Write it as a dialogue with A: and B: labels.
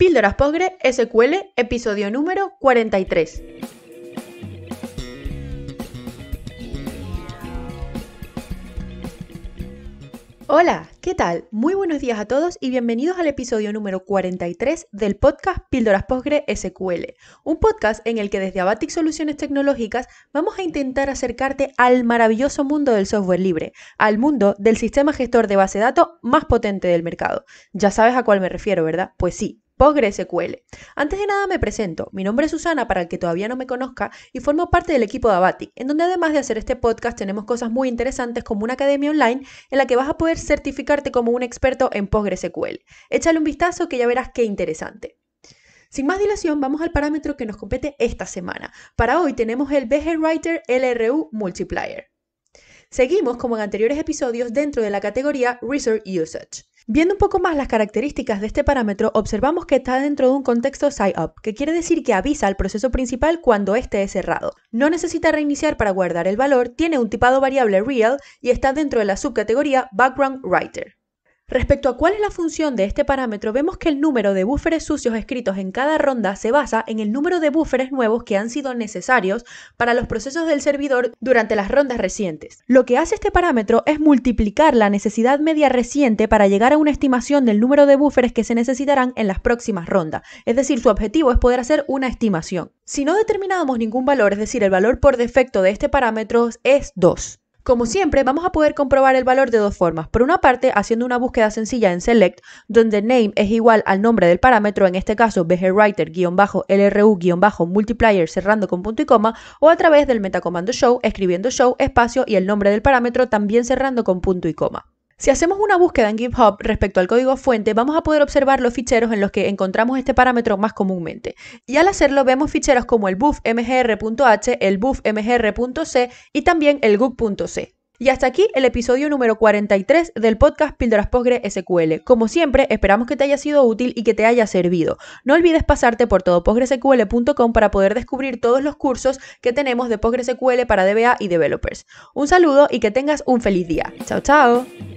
A: Píldoras Postgre SQL, episodio número 43. Hola, ¿qué tal? Muy buenos días a todos y bienvenidos al episodio número 43 del podcast Píldoras Postgre SQL, un podcast en el que desde Abatic Soluciones Tecnológicas vamos a intentar acercarte al maravilloso mundo del software libre, al mundo del sistema gestor de base de datos más potente del mercado. Ya sabes a cuál me refiero, ¿verdad? Pues sí, PostgreSQL. Antes de nada me presento, mi nombre es Susana para el que todavía no me conozca y formo parte del equipo de Abatic, en donde además de hacer este podcast tenemos cosas muy interesantes como una academia online en la que vas a poder certificarte como un experto en PostgreSQL. Échale un vistazo que ya verás qué interesante. Sin más dilación, vamos al parámetro que nos compete esta semana. Para hoy tenemos el BG Writer LRU Multiplier. Seguimos, como en anteriores episodios, dentro de la categoría Research Usage. Viendo un poco más las características de este parámetro, observamos que está dentro de un contexto sign-up, que quiere decir que avisa al proceso principal cuando este es cerrado. No necesita reiniciar para guardar el valor, tiene un tipado variable real y está dentro de la subcategoría Background Writer. Respecto a cuál es la función de este parámetro, vemos que el número de búferes sucios escritos en cada ronda se basa en el número de búferes nuevos que han sido necesarios para los procesos del servidor durante las rondas recientes. Lo que hace este parámetro es multiplicar la necesidad media reciente para llegar a una estimación del número de búferes que se necesitarán en las próximas rondas. Es decir, su objetivo es poder hacer una estimación. Si no determinamos ningún valor, es decir, el valor por defecto de este parámetro es 2. Como siempre, vamos a poder comprobar el valor de dos formas. Por una parte, haciendo una búsqueda sencilla en select, donde name es igual al nombre del parámetro, en este caso bgwriter-lru-multiplier cerrando con punto y coma, o a través del metacomando show, escribiendo show, espacio y el nombre del parámetro también cerrando con punto y coma. Si hacemos una búsqueda en GitHub respecto al código fuente, vamos a poder observar los ficheros en los que encontramos este parámetro más comúnmente. Y al hacerlo vemos ficheros como el buffmgr.h, el buffmgr.c y también el gug.c. Y hasta aquí el episodio número 43 del podcast Píldoras PostgreSQL. Como siempre, esperamos que te haya sido útil y que te haya servido. No olvides pasarte por todopostgresql.com para poder descubrir todos los cursos que tenemos de PostgreSQL para DBA y developers. Un saludo y que tengas un feliz día. Chao, chao.